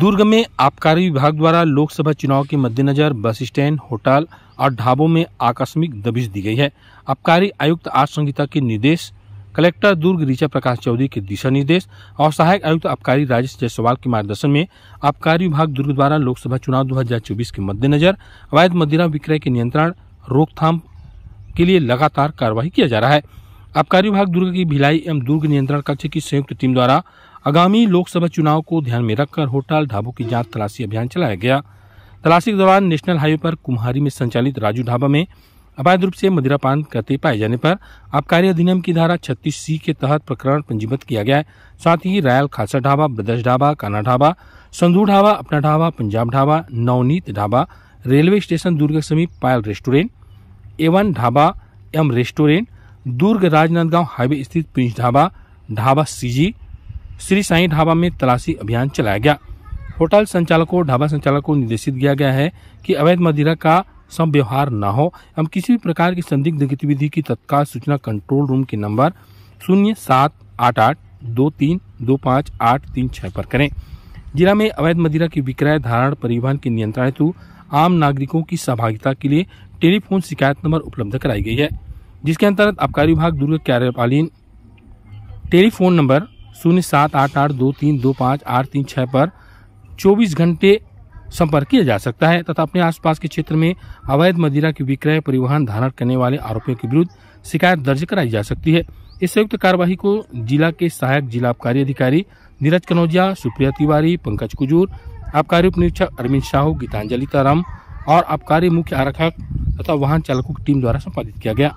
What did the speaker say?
दुर्ग में आबकारी विभाग द्वारा लोकसभा चुनाव के मद्देनजर बस स्टैंड होटल और ढाबों में आकस्मिक दबिश दी गई है आबकारी आयुक्त आर संहिता के निर्देश कलेक्टर दुर्ग ऋचा प्रकाश चौधरी के दिशा निर्देश और सहायक आयुक्त आबकारी राजेश जायसवाल के मार्गदर्शन में आबकारी विभाग दुर्ग द्वारा लोकसभा चुनाव 2024 के मद्देनजर अवैध मदिरा विक्रय के नियंत्रण रोकथाम के लिए लगातार कार्रवाई किया जा रहा है आबकारी विभाग दुर्ग की भिलाई एवं दुर्ग नियंत्रण कक्ष की संयुक्त टीम द्वारा आगामी लोकसभा चुनाव को ध्यान में रखकर होटल ढाबों की जांच तलाशी अभियान चलाया गया तलाशी के दौरान नेशनल हाईवे पर कुम्हारी में संचालित राजू ढाबा में अवैध रूप से मदिरापान करते पाए जाने पर आबकारी अधिनियम की धारा छत्तीस सी के तहत प्रकरण पंजीबद्ध किया गया है साथ ही रायल खासा ढाबा ब्रदर्श ढाबा काना ढाबा संधू ढाबा अपना ढाबा पंजाब ढाबा नवनीत ढाबा रेलवे स्टेशन दुर्ग के समीप Payal restaurant Avon Dhaba M restaurant Durg Rajnandgaon highway स्थित प्रिंस ढाबा ढाबा सीजी श्री साई ढाबा में तलाशी अभियान चलाया गया होटल संचालकों ढाबा संचालक को निर्देशित किया गया है कि अवैध मदिरा का व्यवहार न हो एवं किसी भी प्रकार की संदिग्ध गतिविधि की तत्काल सूचना कंट्रोल रूम के नंबर शून्य सात आठ आठ दो तीन दो पाँच आठ तीन छः पर करें जिला में अवैध मदिरा की विक्रय धारण परिवहन के नियंत्रण हेतु आम नागरिकों की सहभागिता के लिए टेलीफोन शिकायत नंबर उपलब्ध कराई गई है जिसके अंतर्गत आबकारी विभाग दुर्ग कार्यपालीन टेलीफोन नंबर शून्य सात आठ आठ दो तीन दो पाँच आठ तीन छः पर चौबीस घंटे संपर्क किया जा सकता है तथा अपने आसपास के क्षेत्र में अवैध मदिरा के विक्रय परिवहन धारण करने वाले आरोपियों के विरुद्ध शिकायत दर्ज कराई जा सकती है इस संयुक्त कार्यवाही को जिला के सहायक जिला आबकारी अधिकारी नीरज कनौजिया सुप्रिया तिवारी पंकज कुजूर आबकारी उप निरीक्षक अरविंद साहू गीतांजलि ताराम और आबकारी मुख्य आरक्षक तथा वाहन चालकों की टीम द्वारा संपादित किया गया